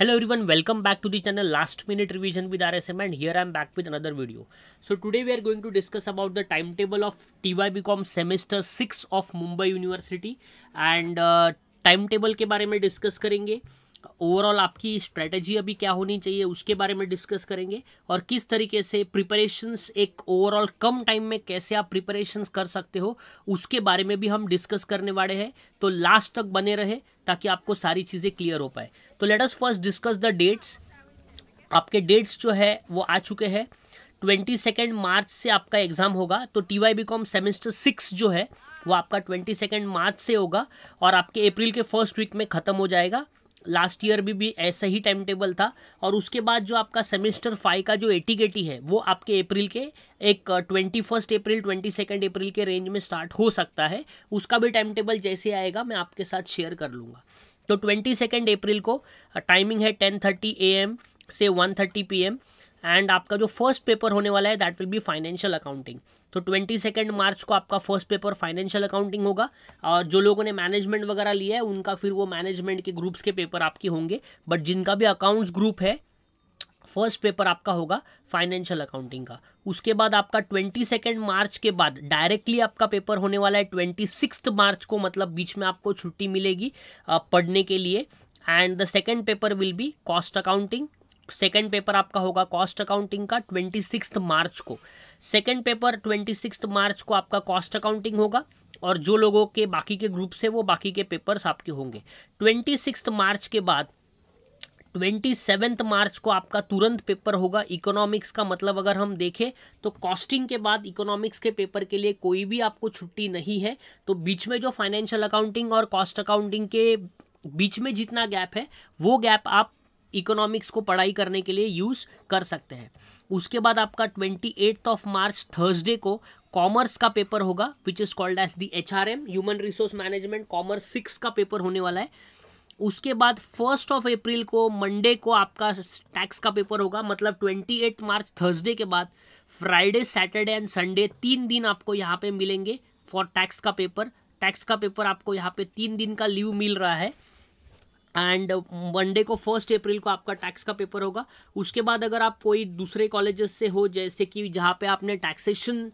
hello everyone welcome back to the channel last minute revision with R S M and here I am back with another video so today we are going to discuss about the time table of T Y B com semester six of Mumbai university and time table के बारे में discuss करेंगे overall आपकी strategy अभी क्या होनी चाहिए उसके बारे में डिस्कस करेंगे और किस तरीके से प्रिपरेशंस एक ओवरऑल कम टाइम में कैसे आप प्रिपरेशंस कर सकते हो उसके बारे में भी हम डिस्कस करने वाले हैं तो लास्ट तक बने रहे ताकि आपको सारी चीज़ें क्लियर हो पाए तो let us first discuss the dates आपके डेट्स जो है वो आ चुके हैं ट्वेंटी सेकेंड मार्च से आपका एग्ज़ाम होगा तो T Y B com semester six जो है वो आपका ट्वेंटी सेकेंड मार्च से होगा और आपके अप्रैल के फर्स्ट वीक में ख़त्म हो जाएगा लास्ट ईयर भी भी ऐसा ही टाइम टेबल था और उसके बाद जो आपका सेमेस्टर फाइव का जो गेटी है वो आपके अप्रैल के एक twenty first April twenty second April के रेंज में स्टार्ट हो सकता है उसका भी टाइम टेबल जैसे आएगा मैं आपके साथ शेयर कर लूँगा तो ट्वेंटी सेकेंड अप्रैल को टाइमिंग है टेन थर्टी ए एम से one thirty P M and आपका जो फर्स्ट पेपर होने वाला है that will be financial accounting तो ट्वेंटी सेकेंड मार्च को आपका फर्स्ट पेपर फाइनेंशियल अकाउंटिंग होगा और जो लोगों ने मैनेजमेंट वगैरह लिया है उनका फिर वो मैनेजमेंट के ग्रुप्स के पेपर आपके होंगे बट जिनका भी अकाउंट्स ग्रुप है फर्स्ट पेपर आपका होगा फाइनेंशियल अकाउंटिंग का उसके बाद आपका ट्वेंटी सेकेंड मार्च के बाद डायरेक्टली आपका पेपर होने वाला है ट्वेंटी सिक्स मार्च को मतलब बीच में आपको छुट्टी मिलेगी पढ़ने के लिए and the second paper will be cost accounting second paper आपका होगा कॉस्ट अकाउंटिंग का ट्वेंटी मार्च को second paper twenty six March को आपका कॉस्ट अकाउंटिंग होगा और जो लोगों के बाकी के ग्रुप्स है वो बाकी के पेपर्स आपके होंगे ट्वेंटी मार्च के बाद ट्वेंटी सेवेंथ मार्च को आपका तुरंत पेपर होगा इकोनॉमिक्स का मतलब अगर हम देखें तो कॉस्टिंग के बाद इकोनॉमिक्स के पेपर के लिए कोई भी आपको छुट्टी नहीं है तो बीच में जो फाइनेंशियल अकाउंटिंग और कॉस्ट अकाउंटिंग के बीच में जितना गैप है वो गैप आप इकोनॉमिक्स को पढ़ाई करने के लिए यूज़ कर सकते हैं उसके बाद आपका twenty eight of March Thursday को कॉमर्स का पेपर होगा which is called as the H R M human resource management commerce six का पेपर होने वाला है उसके बाद फर्स्ट ऑफ अप्रैल को मंडे को आपका टैक्स का पेपर होगा मतलब ट्वेंटी एट मार्च थर्सडे के बाद फ्राइडे सैटरडे एंड संडे तीन दिन आपको यहाँ पे मिलेंगे फॉर टैक्स का पेपर टैक्स का पेपर आपको यहाँ पे तीन दिन का लीव मिल रहा है एंड वनडे को फर्स्ट अप्रैल को आपका टैक्स का पेपर होगा उसके बाद अगर आप कोई दूसरे कॉलेजेस से हो जैसे कि जहाँ पे आपने टैक्सेशन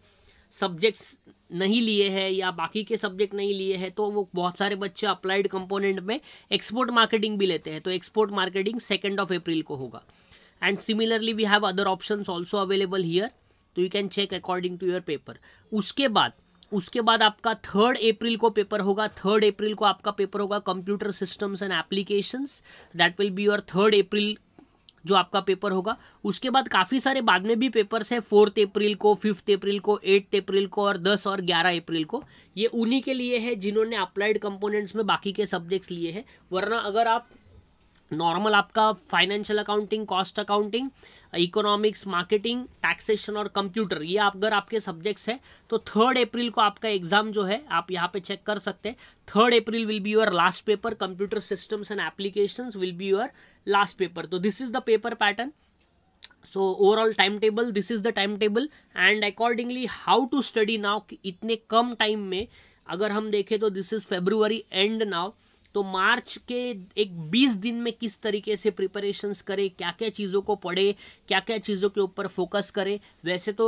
सब्जेक्ट्स नहीं लिए हैं या बाकी के सब्जेक्ट नहीं लिए हैं तो वो बहुत सारे बच्चे अप्लाइड कंपोनेंट में एक्सपोर्ट मार्केटिंग भी लेते हैं तो export marketing second of April को होगा and similarly we have other option also available here तो you can check according to your paper उसके बाद उसके बाद आपका थर्ड अप्रैल को पेपर होगा थर्ड अप्रैल को आपका पेपर होगा computer systems and applications that will be your third April जो आपका पेपर होगा उसके बाद काफ़ी सारे बाद में भी पेपर्स हैं फोर्थ अप्रैल को फिफ्थ अप्रैल को एट्थ अप्रैल को और दस और ग्यारह अप्रैल को ये उन्हीं के लिए है जिन्होंने अप्लाइड कंपोनेंट्स में बाकी के सब्जेक्ट्स लिए हैं वरना अगर आप नॉर्मल आपका financial accounting cost accounting economics marketing taxation और कंप्यूटर ये आप अगर आपके सब्जेक्ट्स है तो थर्ड अप्रैल को आपका एग्जाम जो है आप यहाँ पे चेक कर सकते हैं third April will be your last paper computer systems and application will be your last paper तो this is the paper pattern so overall time table this is the time table and accordingly how to study now इतने कम time में अगर हम देखें तो this is February and now तो March के एक बीस दिन में किस तरीके से प्रिपरेशंस करें क्या क्या चीज़ों को पढ़े क्या क्या चीज़ों के ऊपर फोकस करें वैसे तो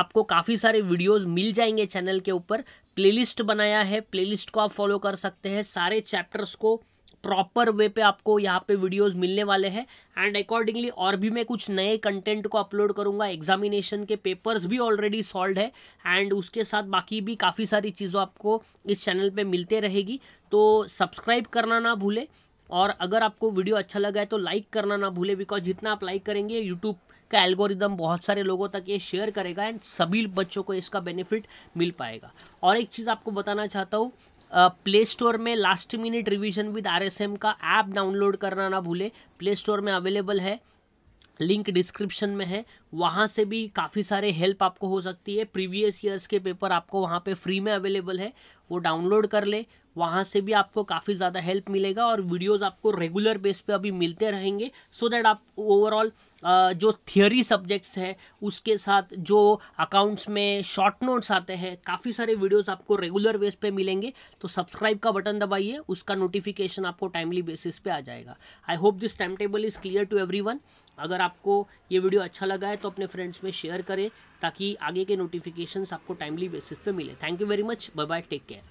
आपको काफ़ी सारे वीडियोस मिल जाएंगे चैनल के ऊपर प्लेलिस्ट बनाया है प्लेलिस्ट को आप फॉलो कर सकते हैं सारे चैप्टर्स को प्रॉपर वे पे आपको यहाँ पे वीडियोस मिलने वाले हैं एंड अकॉर्डिंगली और भी मैं कुछ नए कंटेंट को अपलोड करूँगा एग्जामिनेशन के पेपर्स भी ऑलरेडी सॉल्व है एंड उसके साथ बाकी भी काफ़ी सारी चीज़ों आपको इस चैनल पर मिलते रहेगी तो सब्सक्राइब करना ना भूलें और अगर आपको वीडियो अच्छा लगा है तो लाइक करना ना भूलें बिकॉज जितना आप लाइक करेंगे यूट्यूब का एल्गोरिदम बहुत सारे लोगों तक ये शेयर करेगा एंड सभी बच्चों को इसका बेनिफिट मिल पाएगा और एक चीज़ आपको बताना चाहता हूँ प्ले स्टोर में last minute revision with RSM का ऐप डाउनलोड करना ना भूले प्ले स्टोर में अवेलेबल है लिंक डिस्क्रिप्शन में है वहाँ से भी काफ़ी सारे हेल्प आपको हो सकती है प्रीवियस ईयर्स के पेपर आपको वहाँ पे फ्री में अवेलेबल है वो डाउनलोड कर ले वहाँ से भी आपको काफ़ी ज़्यादा हेल्प मिलेगा और वीडियोस आपको रेगुलर बेस पे अभी मिलते रहेंगे सो so दैट आप ओवरऑल जो थियोरी सब्जेक्ट्स है उसके साथ जो अकाउंट्स में शॉर्ट नोट्स आते हैं काफ़ी सारे वीडियोस आपको रेगुलर बेस पे मिलेंगे तो सब्सक्राइब का बटन दबाइए उसका नोटिफिकेशन आपको टाइमली बेसिस पे आ जाएगा I hope this time table is clear to everyone अगर आपको ये वीडियो अच्छा लगा है तो अपने फ्रेंड्स में शेयर करें ताकि आगे के नोटिफिकेशन आपको टाइमली बेसिस पे मिले thank you very much bye bye take care